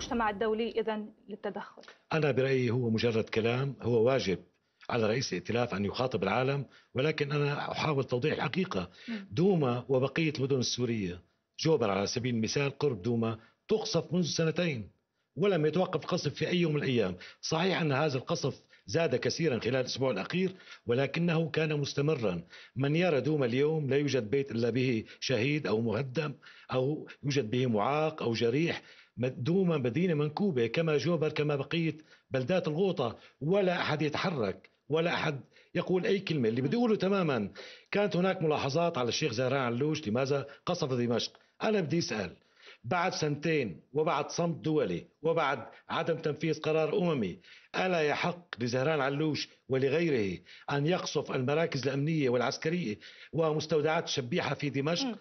المجتمع الدولي إذا للتدخل أنا برأيي هو مجرد كلام هو واجب على رئيس الائتلاف أن يخاطب العالم ولكن أنا أحاول توضيح الحقيقة دوما وبقية المدن السورية جوبر على سبيل المثال قرب دوما تقصف منذ سنتين ولم يتوقف القصف في أي يوم من الأيام صحيح أن هذا القصف زاد كثيرا خلال الأسبوع الأخير ولكنه كان مستمرا من يرى دوما اليوم لا يوجد بيت إلا به شهيد أو مهدم أو يوجد به معاق أو جريح دوما مدينة منكوبة كما جوبر كما بقية بلدات الغوطة ولا أحد يتحرك ولا أحد يقول أي كلمة اللي بدي أقوله تماما كانت هناك ملاحظات على الشيخ زهران علوش لماذا قصف دمشق أنا بدي أسأل بعد سنتين وبعد صمت دولي وبعد عدم تنفيذ قرار أممي ألا يحق لزهران علوش ولغيره أن يقصف المراكز الأمنية والعسكرية ومستودعات الشبيحة في دمشق؟